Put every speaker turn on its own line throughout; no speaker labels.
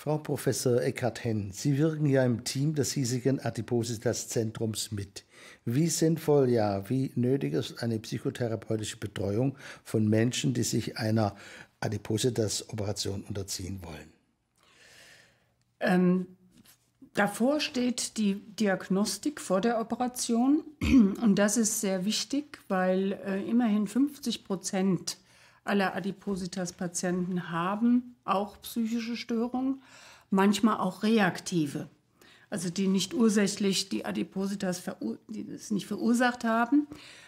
Frau Professor Eckhard Henn, Sie wirken ja im Team des hiesigen Adipositas-Zentrums mit. Wie sinnvoll, ja, wie nötig ist eine psychotherapeutische Betreuung von Menschen, die sich einer Adipositas-Operation unterziehen wollen?
Ähm, davor steht die Diagnostik vor der Operation und das ist sehr wichtig, weil äh, immerhin 50 Prozent alle Adipositas-Patienten haben auch psychische Störungen, manchmal auch reaktive, also die nicht ursächlich die Adipositas die das nicht verursacht haben,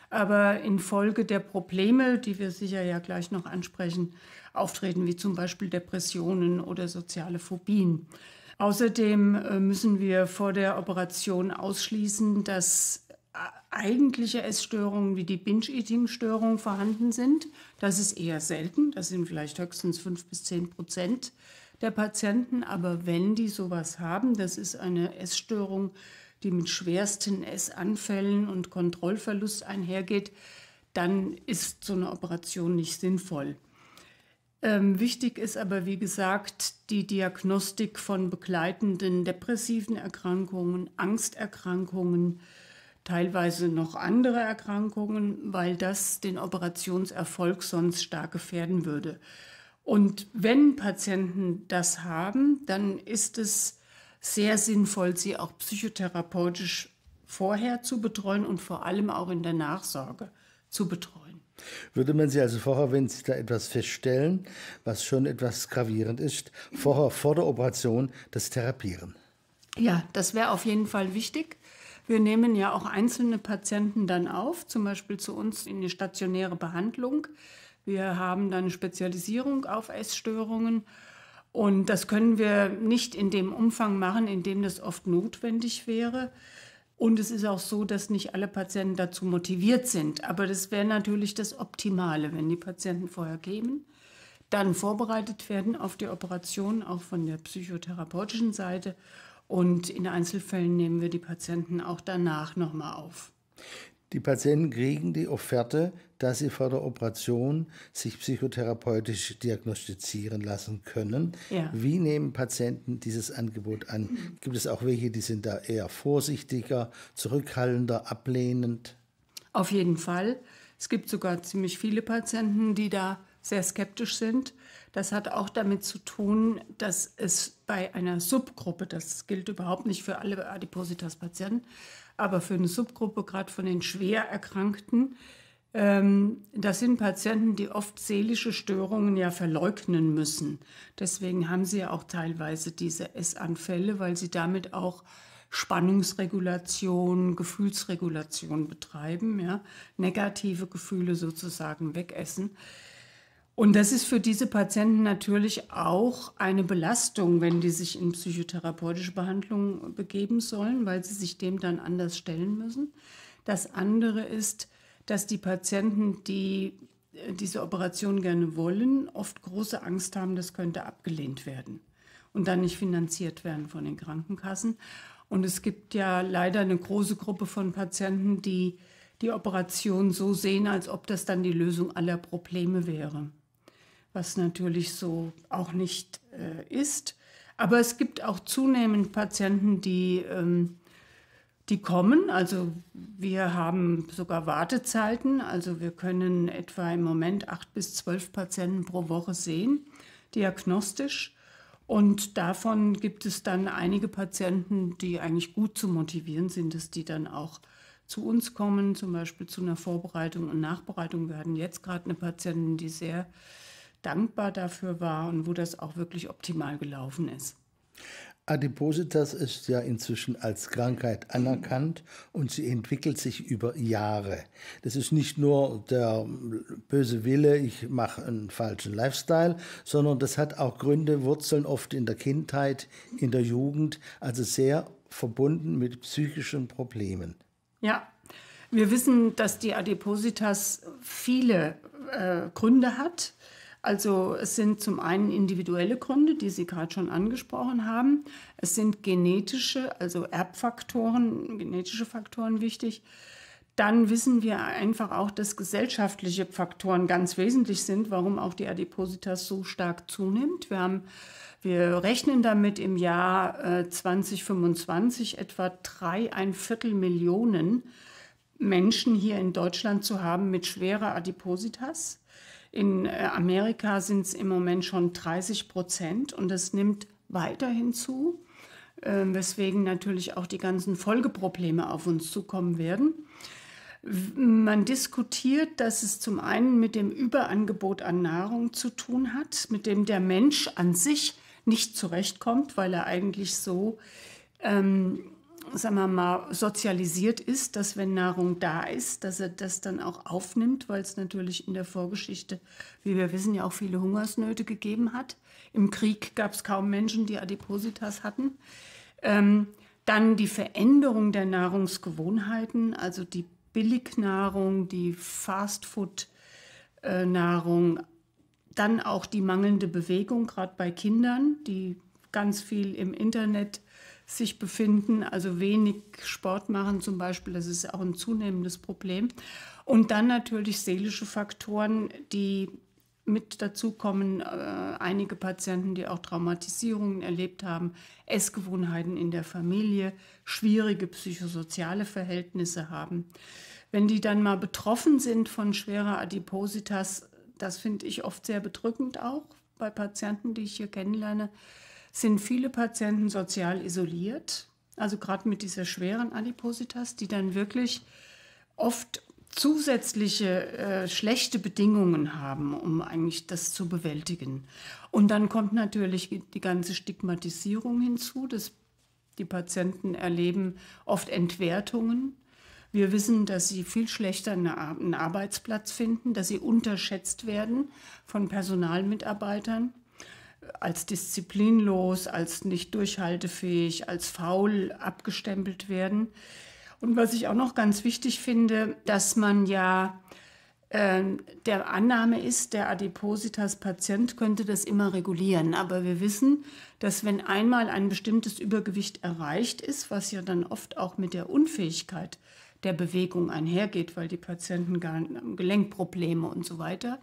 aber infolge der Probleme, die wir sicher ja gleich noch ansprechen, auftreten, wie zum Beispiel Depressionen oder soziale Phobien. Außerdem äh, müssen wir vor der Operation ausschließen, dass eigentliche Essstörungen wie die Binge-Eating-Störung vorhanden sind. Das ist eher selten, das sind vielleicht höchstens 5 bis 10 Prozent der Patienten. Aber wenn die sowas haben, das ist eine Essstörung, die mit schwersten Essanfällen und Kontrollverlust einhergeht, dann ist so eine Operation nicht sinnvoll. Ähm, wichtig ist aber, wie gesagt, die Diagnostik von begleitenden depressiven Erkrankungen, Angsterkrankungen, teilweise noch andere Erkrankungen, weil das den Operationserfolg sonst stark gefährden würde. Und wenn Patienten das haben, dann ist es sehr sinnvoll, sie auch psychotherapeutisch vorher zu betreuen und vor allem auch in der Nachsorge zu betreuen.
Würde man sie also vorher, wenn sie da etwas feststellen, was schon etwas gravierend ist, vorher vor der Operation das therapieren?
Ja, das wäre auf jeden Fall wichtig. Wir nehmen ja auch einzelne Patienten dann auf, zum Beispiel zu uns in die stationäre Behandlung. Wir haben dann Spezialisierung auf Essstörungen. Und das können wir nicht in dem Umfang machen, in dem das oft notwendig wäre. Und es ist auch so, dass nicht alle Patienten dazu motiviert sind. Aber das wäre natürlich das Optimale, wenn die Patienten vorher kämen, dann vorbereitet werden auf die Operation, auch von der psychotherapeutischen Seite und in Einzelfällen nehmen wir die Patienten auch danach nochmal auf.
Die Patienten kriegen die Offerte, dass sie vor der Operation sich psychotherapeutisch diagnostizieren lassen können. Ja. Wie nehmen Patienten dieses Angebot an? Gibt es auch welche, die sind da eher vorsichtiger, zurückhaltender, ablehnend?
Auf jeden Fall. Es gibt sogar ziemlich viele Patienten, die da sehr skeptisch sind. Das hat auch damit zu tun, dass es bei einer Subgruppe, das gilt überhaupt nicht für alle Adipositas-Patienten, aber für eine Subgruppe gerade von den schwer Erkrankten, ähm, das sind Patienten, die oft seelische Störungen ja verleugnen müssen. Deswegen haben sie ja auch teilweise diese Essanfälle, weil sie damit auch Spannungsregulation, Gefühlsregulation betreiben, ja? negative Gefühle sozusagen wegessen. Und das ist für diese Patienten natürlich auch eine Belastung, wenn die sich in psychotherapeutische Behandlung begeben sollen, weil sie sich dem dann anders stellen müssen. Das andere ist, dass die Patienten, die äh, diese Operation gerne wollen, oft große Angst haben, das könnte abgelehnt werden und dann nicht finanziert werden von den Krankenkassen. Und es gibt ja leider eine große Gruppe von Patienten, die die Operation so sehen, als ob das dann die Lösung aller Probleme wäre was natürlich so auch nicht äh, ist. Aber es gibt auch zunehmend Patienten, die, ähm, die kommen. Also wir haben sogar Wartezeiten. Also wir können etwa im Moment acht bis zwölf Patienten pro Woche sehen, diagnostisch. Und davon gibt es dann einige Patienten, die eigentlich gut zu motivieren sind, dass die dann auch zu uns kommen, zum Beispiel zu einer Vorbereitung und Nachbereitung. Wir hatten jetzt gerade eine Patientin, die sehr dankbar dafür war und wo das auch wirklich optimal gelaufen ist.
Adipositas ist ja inzwischen als Krankheit anerkannt und sie entwickelt sich über Jahre. Das ist nicht nur der böse Wille, ich mache einen falschen Lifestyle, sondern das hat auch Gründe, Wurzeln oft in der Kindheit, in der Jugend, also sehr verbunden mit psychischen Problemen.
Ja, wir wissen, dass die Adipositas viele äh, Gründe hat. Also es sind zum einen individuelle Gründe, die Sie gerade schon angesprochen haben. Es sind genetische, also Erbfaktoren, genetische Faktoren wichtig. Dann wissen wir einfach auch, dass gesellschaftliche Faktoren ganz wesentlich sind, warum auch die Adipositas so stark zunimmt. Wir, haben, wir rechnen damit im Jahr 2025 äh, etwa drei ein Viertel Millionen Menschen hier in Deutschland zu haben mit schwerer Adipositas. In äh, Amerika sind es im Moment schon 30 Prozent und das nimmt weiterhin zu, ähm, weswegen natürlich auch die ganzen Folgeprobleme auf uns zukommen werden. Man diskutiert, dass es zum einen mit dem Überangebot an Nahrung zu tun hat, mit dem der Mensch an sich nicht zurechtkommt, weil er eigentlich so ähm, sagen wir mal, sozialisiert ist, dass wenn Nahrung da ist, dass er das dann auch aufnimmt, weil es natürlich in der Vorgeschichte, wie wir wissen, ja auch viele Hungersnöte gegeben hat. Im Krieg gab es kaum Menschen, die Adipositas hatten. Ähm, dann die Veränderung der Nahrungsgewohnheiten, also die Billignahrung, die Fastfood-Nahrung, dann auch die mangelnde Bewegung, gerade bei Kindern, die ganz viel im Internet sich befinden, also wenig Sport machen zum Beispiel, das ist auch ein zunehmendes Problem. Und dann natürlich seelische Faktoren, die mit dazu kommen äh, einige Patienten, die auch Traumatisierungen erlebt haben, Essgewohnheiten in der Familie, schwierige psychosoziale Verhältnisse haben. Wenn die dann mal betroffen sind von schwerer Adipositas, das finde ich oft sehr bedrückend auch bei Patienten, die ich hier kennenlerne, sind viele Patienten sozial isoliert, also gerade mit dieser schweren Adipositas, die dann wirklich oft zusätzliche äh, schlechte Bedingungen haben, um eigentlich das zu bewältigen. Und dann kommt natürlich die ganze Stigmatisierung hinzu, dass die Patienten erleben oft Entwertungen. Wir wissen, dass sie viel schlechter einen Arbeitsplatz finden, dass sie unterschätzt werden von Personalmitarbeitern als disziplinlos, als nicht durchhaltefähig, als faul abgestempelt werden. Und was ich auch noch ganz wichtig finde, dass man ja äh, der Annahme ist, der Adipositas-Patient könnte das immer regulieren. Aber wir wissen, dass wenn einmal ein bestimmtes Übergewicht erreicht ist, was ja dann oft auch mit der Unfähigkeit der Bewegung einhergeht, weil die Patienten Gelenkprobleme und so weiter,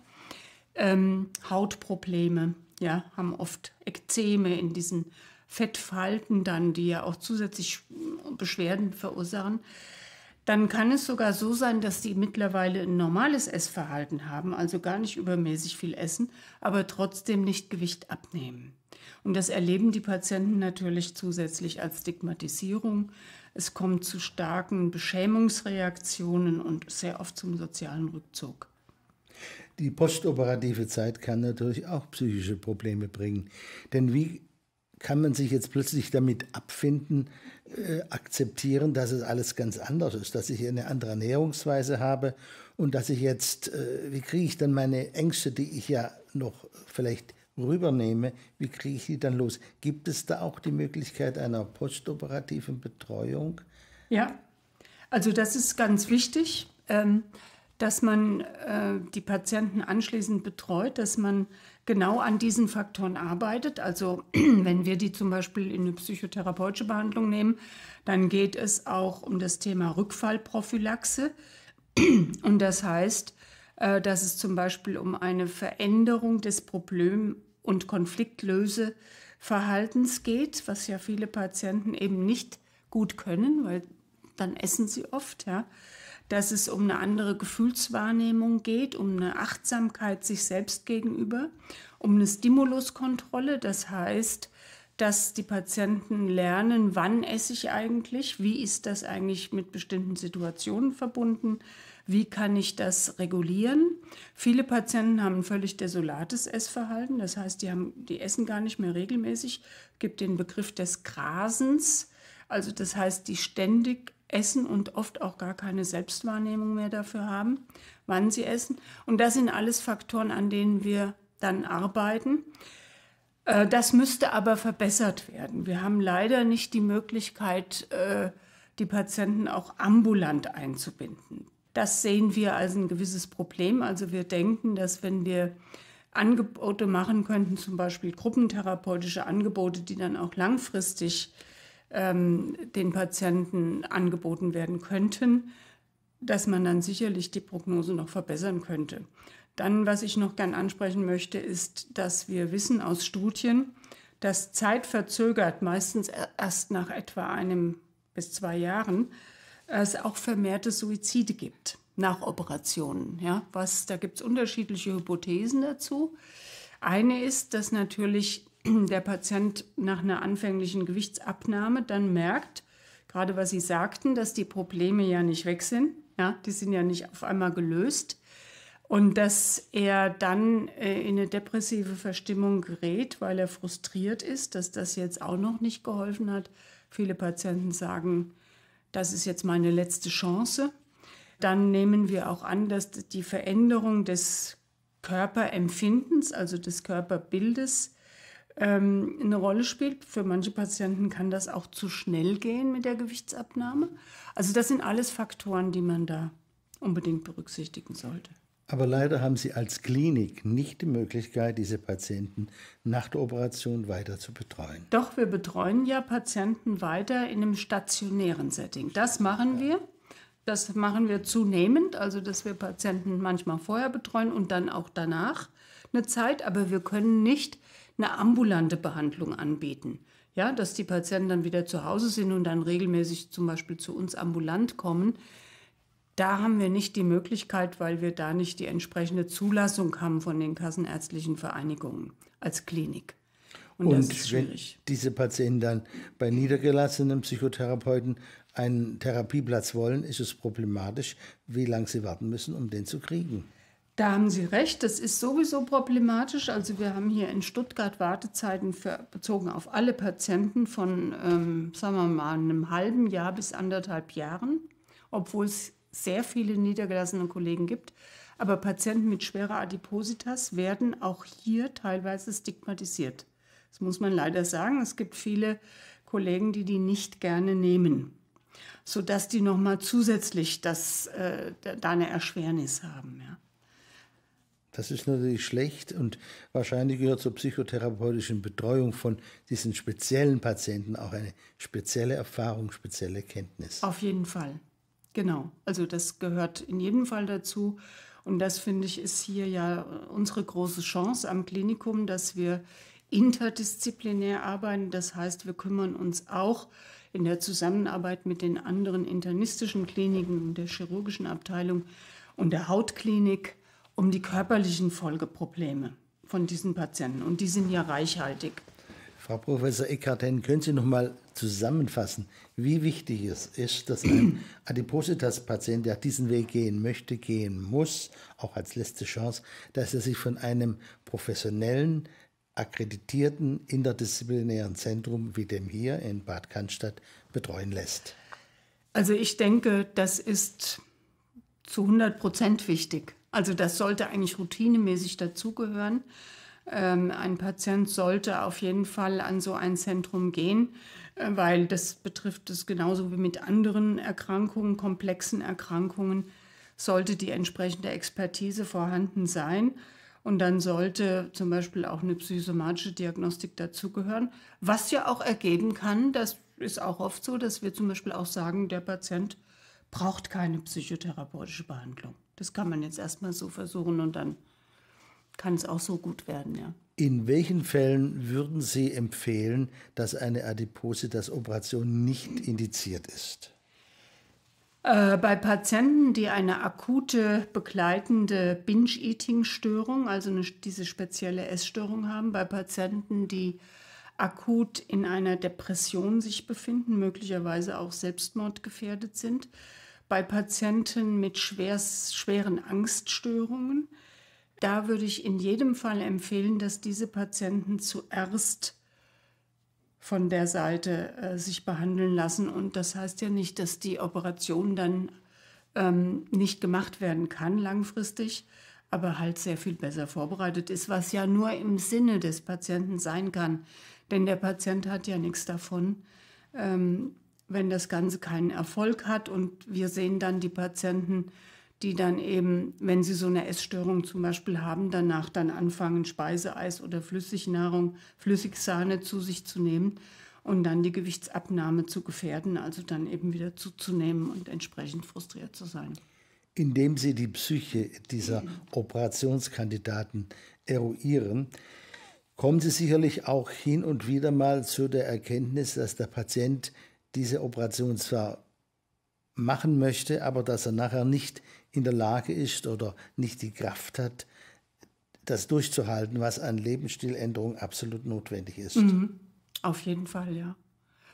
ähm, Hautprobleme, ja, haben oft Ekzeme in diesen Fettfalten dann, die ja auch zusätzlich Beschwerden verursachen, dann kann es sogar so sein, dass die mittlerweile ein normales Essverhalten haben, also gar nicht übermäßig viel essen, aber trotzdem nicht Gewicht abnehmen. Und das erleben die Patienten natürlich zusätzlich als Stigmatisierung. Es kommt zu starken Beschämungsreaktionen und sehr oft zum sozialen Rückzug.
Die postoperative Zeit kann natürlich auch psychische Probleme bringen. Denn wie kann man sich jetzt plötzlich damit abfinden, äh, akzeptieren, dass es alles ganz anders ist, dass ich eine andere Ernährungsweise habe und dass ich jetzt, äh, wie kriege ich dann meine Ängste, die ich ja noch vielleicht rübernehme, wie kriege ich die dann los? Gibt es da auch die Möglichkeit einer postoperativen Betreuung?
Ja, also das ist ganz wichtig. Ähm dass man äh, die Patienten anschließend betreut, dass man genau an diesen Faktoren arbeitet. Also wenn wir die zum Beispiel in eine psychotherapeutische Behandlung nehmen, dann geht es auch um das Thema Rückfallprophylaxe. Und das heißt, äh, dass es zum Beispiel um eine Veränderung des Problem- und Konfliktlöseverhaltens geht, was ja viele Patienten eben nicht gut können, weil dann essen sie oft, ja dass es um eine andere Gefühlswahrnehmung geht, um eine Achtsamkeit sich selbst gegenüber, um eine Stimuluskontrolle, das heißt, dass die Patienten lernen, wann esse ich eigentlich, wie ist das eigentlich mit bestimmten Situationen verbunden, wie kann ich das regulieren. Viele Patienten haben ein völlig desolates Essverhalten, das heißt, die, haben, die essen gar nicht mehr regelmäßig, gibt den Begriff des Grasens, also das heißt, die ständig essen und oft auch gar keine Selbstwahrnehmung mehr dafür haben, wann sie essen. Und das sind alles Faktoren, an denen wir dann arbeiten. Äh, das müsste aber verbessert werden. Wir haben leider nicht die Möglichkeit, äh, die Patienten auch ambulant einzubinden. Das sehen wir als ein gewisses Problem. Also wir denken, dass wenn wir Angebote machen könnten, zum Beispiel gruppentherapeutische Angebote, die dann auch langfristig ähm, den Patienten angeboten werden könnten, dass man dann sicherlich die Prognose noch verbessern könnte. Dann, was ich noch gern ansprechen möchte, ist, dass wir wissen aus Studien, dass zeitverzögert, meistens erst nach etwa einem bis zwei Jahren, es auch vermehrte Suizide gibt nach Operationen. Ja, was, da gibt es unterschiedliche Hypothesen dazu. Eine ist, dass natürlich der Patient nach einer anfänglichen Gewichtsabnahme dann merkt, gerade was Sie sagten, dass die Probleme ja nicht weg sind, ja, die sind ja nicht auf einmal gelöst und dass er dann äh, in eine depressive Verstimmung gerät, weil er frustriert ist, dass das jetzt auch noch nicht geholfen hat. Viele Patienten sagen, das ist jetzt meine letzte Chance. Dann nehmen wir auch an, dass die Veränderung des Körperempfindens, also des Körperbildes, ähm, eine Rolle spielt. Für manche Patienten kann das auch zu schnell gehen mit der Gewichtsabnahme. Also das sind alles Faktoren, die man da unbedingt berücksichtigen sollte.
Aber leider haben Sie als Klinik nicht die Möglichkeit, diese Patienten nach der Operation weiter zu betreuen.
Doch, wir betreuen ja Patienten weiter in einem stationären Setting. Das machen wir. Das machen wir zunehmend, also dass wir Patienten manchmal vorher betreuen und dann auch danach eine Zeit. Aber wir können nicht eine ambulante Behandlung anbieten. Ja, dass die Patienten dann wieder zu Hause sind und dann regelmäßig zum Beispiel zu uns ambulant kommen. Da haben wir nicht die Möglichkeit, weil wir da nicht die entsprechende Zulassung haben von den kassenärztlichen Vereinigungen als Klinik. Und, und wenn
diese Patienten dann bei niedergelassenen Psychotherapeuten einen Therapieplatz wollen, ist es problematisch, wie lange sie warten müssen, um den zu kriegen.
Da haben Sie recht, das ist sowieso problematisch. Also wir haben hier in Stuttgart Wartezeiten für, bezogen auf alle Patienten von, ähm, sagen wir mal, einem halben Jahr bis anderthalb Jahren, obwohl es sehr viele niedergelassene Kollegen gibt. Aber Patienten mit schwerer Adipositas werden auch hier teilweise stigmatisiert. Das muss man leider sagen. Es gibt viele Kollegen, die die nicht gerne nehmen, sodass die nochmal zusätzlich das, äh, da eine Erschwernis haben. Ja.
Das ist natürlich schlecht und wahrscheinlich gehört zur psychotherapeutischen Betreuung von diesen speziellen Patienten auch eine spezielle Erfahrung, spezielle Kenntnis.
Auf jeden Fall. Genau. Also das gehört in jedem Fall dazu. Und das finde ich ist hier ja unsere große Chance am Klinikum, dass wir interdisziplinär arbeiten. Das heißt, wir kümmern uns auch in der Zusammenarbeit mit den anderen internistischen Kliniken und der chirurgischen Abteilung und der Hautklinik um die körperlichen Folgeprobleme von diesen Patienten. Und die sind ja reichhaltig.
Frau Professor Eckarten, können Sie noch mal zusammenfassen, wie wichtig es ist, dass ein Adipositas-Patient, der diesen Weg gehen möchte, gehen muss, auch als letzte Chance, dass er sich von einem professionellen, akkreditierten interdisziplinären Zentrum wie dem hier in Bad Cannstatt betreuen lässt?
Also ich denke, das ist zu 100 Prozent wichtig. Also das sollte eigentlich routinemäßig dazugehören. Ähm, ein Patient sollte auf jeden Fall an so ein Zentrum gehen, äh, weil das betrifft es genauso wie mit anderen Erkrankungen, komplexen Erkrankungen, sollte die entsprechende Expertise vorhanden sein. Und dann sollte zum Beispiel auch eine psychosomatische Diagnostik dazugehören, was ja auch ergeben kann, das ist auch oft so, dass wir zum Beispiel auch sagen, der Patient braucht keine psychotherapeutische Behandlung. Das kann man jetzt erstmal so versuchen und dann kann es auch so gut werden, ja.
In welchen Fällen würden Sie empfehlen, dass eine Adipose, Adipositas-Operation nicht indiziert ist?
Äh, bei Patienten, die eine akute begleitende Binge-Eating-Störung, also eine, diese spezielle Essstörung haben, bei Patienten, die akut in einer Depression sich befinden, möglicherweise auch selbstmordgefährdet sind, bei Patienten mit schwerst, schweren Angststörungen. Da würde ich in jedem Fall empfehlen, dass diese Patienten zuerst von der Seite äh, sich behandeln lassen. Und das heißt ja nicht, dass die Operation dann ähm, nicht gemacht werden kann langfristig, aber halt sehr viel besser vorbereitet ist, was ja nur im Sinne des Patienten sein kann. Denn der Patient hat ja nichts davon, ähm, wenn das Ganze keinen Erfolg hat. Und wir sehen dann die Patienten, die dann eben, wenn sie so eine Essstörung zum Beispiel haben, danach dann anfangen, Speiseeis oder Flüssignahrung, Flüssigsahne zu sich zu nehmen und dann die Gewichtsabnahme zu gefährden, also dann eben wieder zuzunehmen und entsprechend frustriert zu sein.
Indem Sie die Psyche dieser Operationskandidaten eruieren, kommen Sie sicherlich auch hin und wieder mal zu der Erkenntnis, dass der Patient diese Operation zwar machen möchte, aber dass er nachher nicht in der Lage ist oder nicht die Kraft hat, das durchzuhalten, was an Lebensstiländerung absolut notwendig ist. Mhm.
Auf jeden Fall, ja.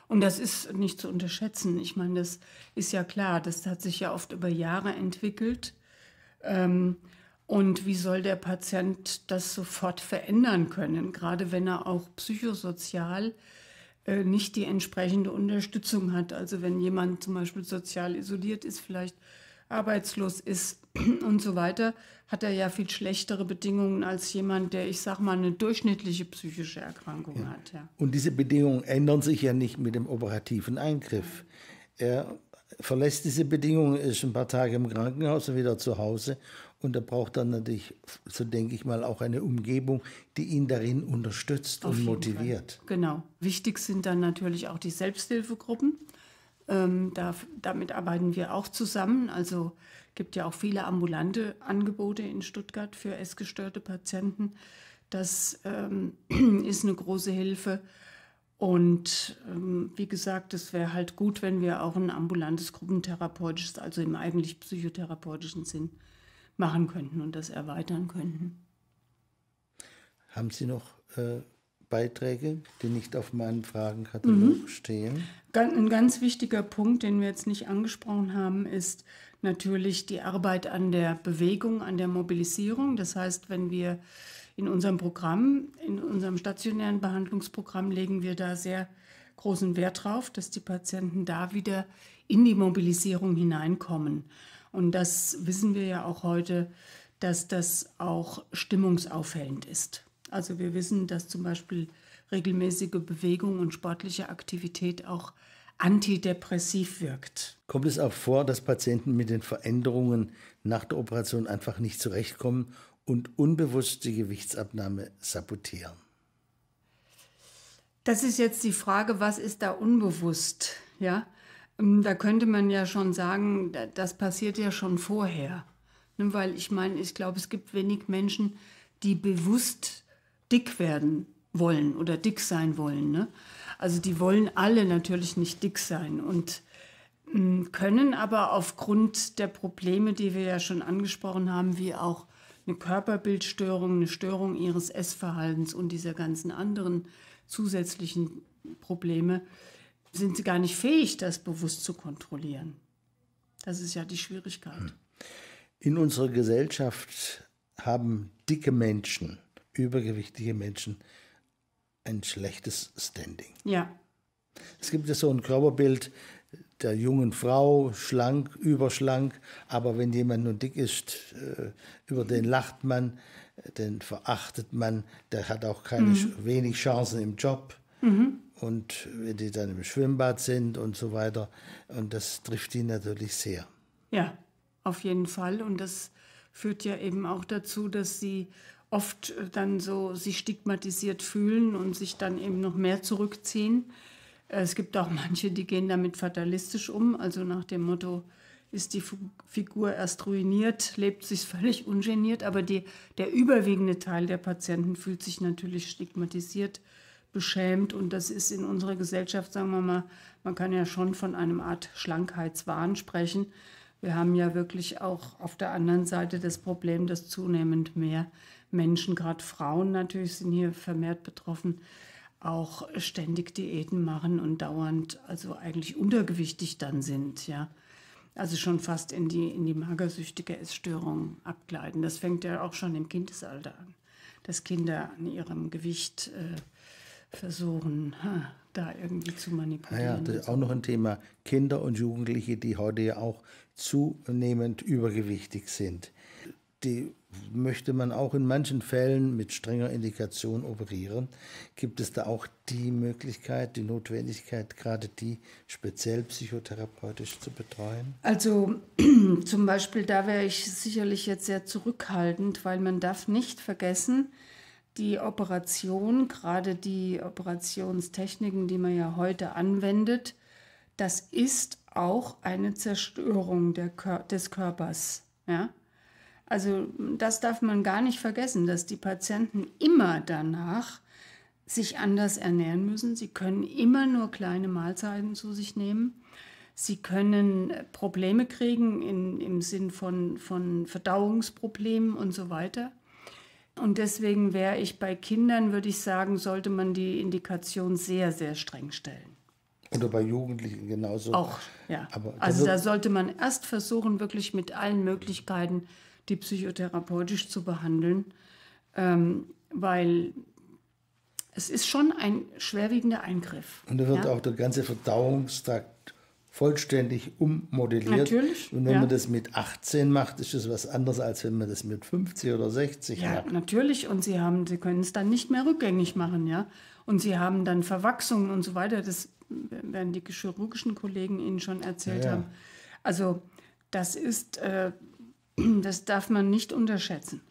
Und das ist nicht zu unterschätzen. Ich meine, das ist ja klar, das hat sich ja oft über Jahre entwickelt. Ähm, und wie soll der Patient das sofort verändern können, gerade wenn er auch psychosozial äh, nicht die entsprechende Unterstützung hat. Also wenn jemand zum Beispiel sozial isoliert ist, vielleicht arbeitslos ist und so weiter, hat er ja viel schlechtere Bedingungen als jemand, der, ich sag mal, eine durchschnittliche psychische Erkrankung ja. hat. Ja.
Und diese Bedingungen ändern sich ja nicht mit dem operativen Eingriff. Er verlässt diese Bedingungen, ist ein paar Tage im Krankenhaus und wieder zu Hause und er braucht dann natürlich, so denke ich mal, auch eine Umgebung, die ihn darin unterstützt Auf und motiviert. Fall.
Genau. Wichtig sind dann natürlich auch die Selbsthilfegruppen. Ähm, da, damit arbeiten wir auch zusammen. Also gibt ja auch viele ambulante Angebote in Stuttgart für essgestörte Patienten. Das ähm, ist eine große Hilfe. Und ähm, wie gesagt, es wäre halt gut, wenn wir auch ein ambulantes gruppentherapeutisches, also im eigentlich psychotherapeutischen Sinn, machen könnten und das erweitern könnten.
Haben Sie noch äh, Beiträge, die nicht auf meinen Fragenkatalog mhm. stehen?
Ein ganz wichtiger Punkt, den wir jetzt nicht angesprochen haben, ist natürlich die Arbeit an der Bewegung, an der Mobilisierung. Das heißt, wenn wir in unserem Programm, in unserem stationären Behandlungsprogramm legen wir da sehr großen Wert drauf, dass die Patienten da wieder in die Mobilisierung hineinkommen. Und das wissen wir ja auch heute, dass das auch stimmungsaufhellend ist. Also wir wissen, dass zum Beispiel regelmäßige Bewegung und sportliche Aktivität auch antidepressiv wirkt.
Kommt es auch vor, dass Patienten mit den Veränderungen nach der Operation einfach nicht zurechtkommen und unbewusst die Gewichtsabnahme sabotieren?
Das ist jetzt die Frage, was ist da unbewusst? Ja, ähm, da könnte man ja schon sagen, das passiert ja schon vorher. Ne, weil ich meine, ich glaube, es gibt wenig Menschen, die bewusst dick werden wollen oder dick sein wollen. Ne? Also die wollen alle natürlich nicht dick sein und hm, können aber aufgrund der Probleme, die wir ja schon angesprochen haben, wie auch eine Körperbildstörung, eine Störung ihres Essverhaltens und dieser ganzen anderen zusätzlichen Probleme, sind sie gar nicht fähig, das bewusst zu kontrollieren. Das ist ja die Schwierigkeit. Hm.
In unserer Gesellschaft haben dicke Menschen, übergewichtige Menschen ein schlechtes Standing. Ja. Es gibt ja so ein Körperbild der jungen Frau, schlank, überschlank, aber wenn jemand nun dick ist, äh, über den lacht man, den verachtet man, der hat auch keine mhm. wenig Chancen im Job. Mhm und wenn die dann im Schwimmbad sind und so weiter. Und das trifft die natürlich sehr.
Ja, auf jeden Fall. Und das führt ja eben auch dazu, dass sie oft äh, dann so sich stigmatisiert fühlen und sich dann eben noch mehr zurückziehen. Äh, es gibt auch manche, die gehen damit fatalistisch um, also nach dem Motto, ist die Figur erst ruiniert, lebt sich völlig ungeniert, aber die, der überwiegende Teil der Patienten fühlt sich natürlich stigmatisiert beschämt. Und das ist in unserer Gesellschaft, sagen wir mal, man kann ja schon von einem Art Schlankheitswahn sprechen. Wir haben ja wirklich auch auf der anderen Seite das Problem, dass zunehmend mehr Menschen, gerade Frauen natürlich sind hier vermehrt betroffen, auch ständig Diäten machen und dauernd, also eigentlich untergewichtig dann sind, ja. Also schon fast in die, in die magersüchtige Essstörung abgleiten. Das fängt ja auch schon im Kindesalter an, dass Kinder an ihrem Gewicht äh, versuchen, da irgendwie zu manipulieren. Ja, das ist auch noch
ein Thema. Kinder und Jugendliche, die heute ja auch zunehmend übergewichtig sind. Die möchte man auch in manchen Fällen mit strenger Indikation operieren. Gibt es da auch die Möglichkeit, die Notwendigkeit, gerade die speziell psychotherapeutisch zu betreuen?
Also zum Beispiel, da wäre ich sicherlich jetzt sehr zurückhaltend, weil man darf nicht vergessen, die Operation, gerade die Operationstechniken, die man ja heute anwendet, das ist auch eine Zerstörung Kör des Körpers. Ja? Also das darf man gar nicht vergessen, dass die Patienten immer danach sich anders ernähren müssen. Sie können immer nur kleine Mahlzeiten zu sich nehmen. Sie können Probleme kriegen in, im Sinn von, von Verdauungsproblemen und so weiter. Und deswegen wäre ich bei Kindern, würde ich sagen, sollte man die Indikation sehr, sehr streng stellen.
Oder bei Jugendlichen genauso. Auch, ja. Aber also da sollte
man erst versuchen, wirklich mit allen Möglichkeiten die psychotherapeutisch zu behandeln, ähm, weil es ist schon ein schwerwiegender Eingriff. Und da wird ja? auch
der ganze Verdauungstrakt vollständig ummodelliert. Natürlich. Und wenn ja. man das mit 18 macht, ist es was anderes, als wenn man das mit 50 oder 60 ja, macht. Ja,
natürlich. Und sie sie können es dann nicht mehr rückgängig machen, ja. Und sie haben dann Verwachsungen und so weiter. Das werden die chirurgischen Kollegen Ihnen schon erzählt ja, haben. Also das ist, äh, das darf man nicht unterschätzen.